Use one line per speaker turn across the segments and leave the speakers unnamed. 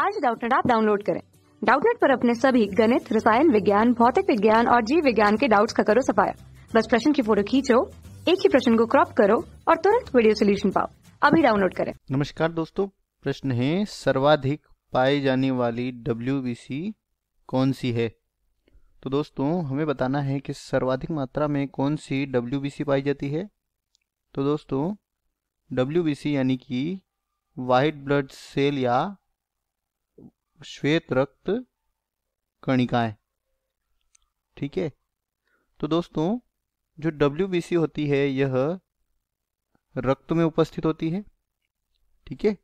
आज डाउटनेट आप डाउनलोड करें डाउटनेट पर अपने सभी गणित रसायन विज्ञान भौतिक विज्ञान और जीव विज्ञान के डाउट्स का करो सफाया बस प्रश्न की फोटो खींचो एक ही प्रश्न को क्रॉप करो और तुरंत वीडियो सोल्यूशन पाओ अभी डाउनलोड करें
नमस्कार दोस्तों प्रश्न है सर्वाधिक पाई जाने वाली डब्ल्यू कौन सी है तो दोस्तों हमें बताना है कि सर्वाधिक मात्रा में कौन सी डब्ल्यू पाई जाती है तो दोस्तों डब्ल्यू यानी कि वाइट ब्लड सेल या श्वेत रक्त कणिकाएं ठीक है तो दोस्तों जो डब्ल्यू होती है यह रक्त में उपस्थित होती है ठीक है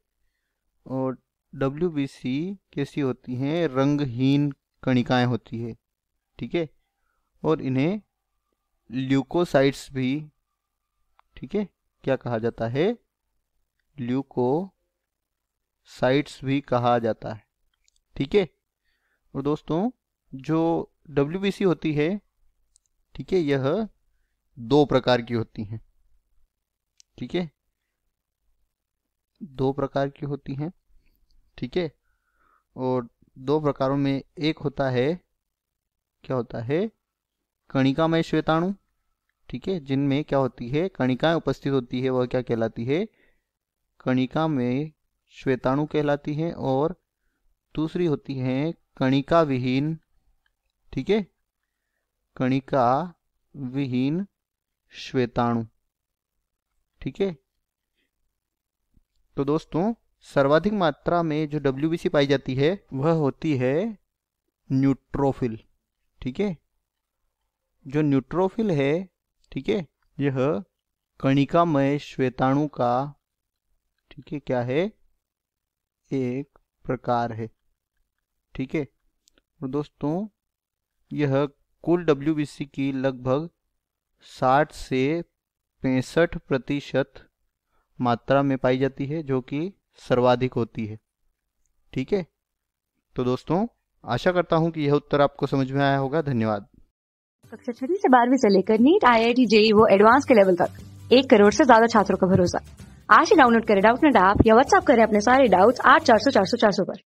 और डब्ल्यू बी सी कैसी होती हैं रंगहीन कणिकाएं होती है ठीक है और इन्हें ल्यूकोसाइट्स भी ठीक है क्या कहा जाता है ल्यूकोसाइट्स भी कहा जाता है ठीक है और दोस्तों जो डब्ल्यू होती है ठीक है यह दो प्रकार की होती हैं ठीक है दो प्रकार की होती हैं ठीक है और दो प्रकारों में एक होता है क्या होता है कणिकामय श्वेताणु ठीक है जिनमें क्या होती है कणिकाएं उपस्थित होती है वह क्या कहलाती है कणिका में श्वेताणु कहलाती है और दूसरी होती है कणिका विहीन ठीक है कणिका विहीन श्वेताणु ठीक है तो दोस्तों सर्वाधिक मात्रा में जो डब्ल्यू पाई जाती है वह होती है न्यूट्रोफिल ठीक है जो न्यूट्रोफिल है ठीक है यह कणिकामय श्वेताणु का ठीक है क्या है एक प्रकार है ठीक है और दोस्तों यह कुल डब्ल्यू की लगभग 60 से पैंसठ प्रतिशत मात्रा में पाई जाती है जो कि सर्वाधिक होती है ठीक है तो दोस्तों आशा करता हूं कि यह उत्तर आपको समझ में आया होगा धन्यवाद
कक्षा छठी से बारहवीं से लेकर नीट आई आई टी वो एडवांस के लेवल तक एक करोड़ से ज्यादा छात्रों का भरोसा आज ही डाउनलोड करें डाउट नेट ऐप या व्हाट्सअप करें अपने सारे डाउट्स आठ चार सौ चार सौ चार सौ पर